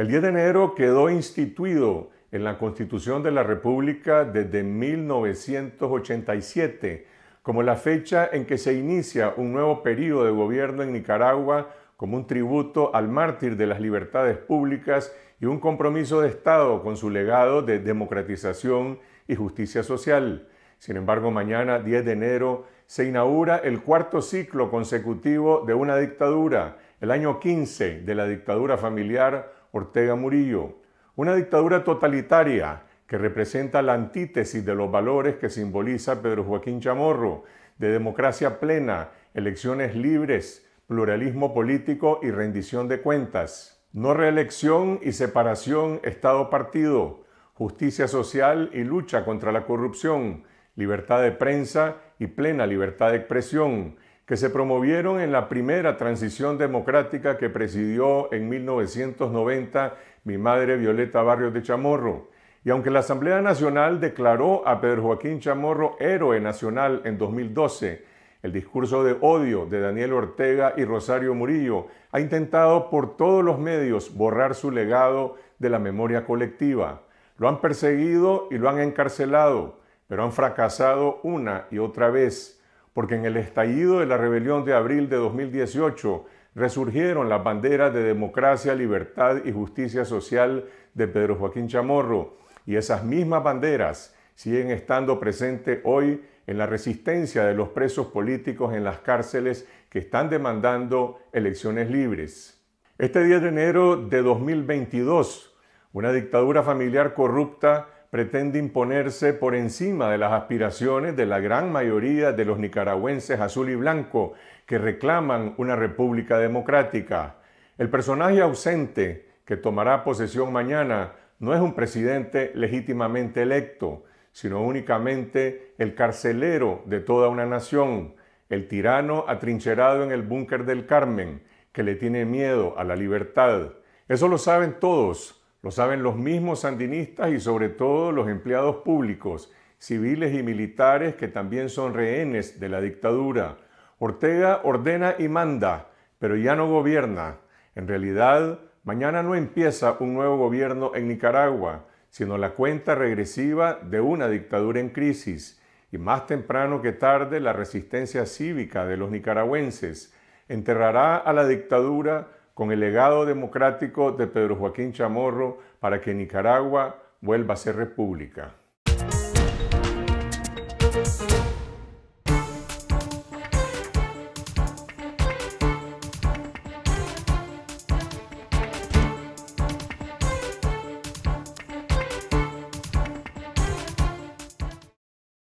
El 10 de enero quedó instituido en la Constitución de la República desde 1987 como la fecha en que se inicia un nuevo periodo de gobierno en Nicaragua como un tributo al mártir de las libertades públicas y un compromiso de Estado con su legado de democratización y justicia social. Sin embargo, mañana, 10 de enero, se inaugura el cuarto ciclo consecutivo de una dictadura, el año 15 de la dictadura familiar Ortega Murillo, una dictadura totalitaria que representa la antítesis de los valores que simboliza Pedro Joaquín Chamorro, de democracia plena, elecciones libres, pluralismo político y rendición de cuentas, no reelección y separación Estado-partido, justicia social y lucha contra la corrupción, libertad de prensa y plena libertad de expresión, que se promovieron en la primera transición democrática que presidió en 1990 mi madre Violeta Barrios de Chamorro. Y aunque la Asamblea Nacional declaró a Pedro Joaquín Chamorro héroe nacional en 2012, el discurso de odio de Daniel Ortega y Rosario Murillo ha intentado por todos los medios borrar su legado de la memoria colectiva. Lo han perseguido y lo han encarcelado, pero han fracasado una y otra vez porque en el estallido de la rebelión de abril de 2018 resurgieron las banderas de democracia, libertad y justicia social de Pedro Joaquín Chamorro, y esas mismas banderas siguen estando presentes hoy en la resistencia de los presos políticos en las cárceles que están demandando elecciones libres. Este 10 de enero de 2022, una dictadura familiar corrupta pretende imponerse por encima de las aspiraciones de la gran mayoría de los nicaragüenses azul y blanco que reclaman una república democrática. El personaje ausente que tomará posesión mañana no es un presidente legítimamente electo, sino únicamente el carcelero de toda una nación, el tirano atrincherado en el búnker del Carmen, que le tiene miedo a la libertad. Eso lo saben todos, lo saben los mismos sandinistas y sobre todo los empleados públicos, civiles y militares que también son rehenes de la dictadura. Ortega ordena y manda, pero ya no gobierna. En realidad, mañana no empieza un nuevo gobierno en Nicaragua, sino la cuenta regresiva de una dictadura en crisis y más temprano que tarde la resistencia cívica de los nicaragüenses enterrará a la dictadura con el legado democrático de Pedro Joaquín Chamorro para que Nicaragua vuelva a ser república.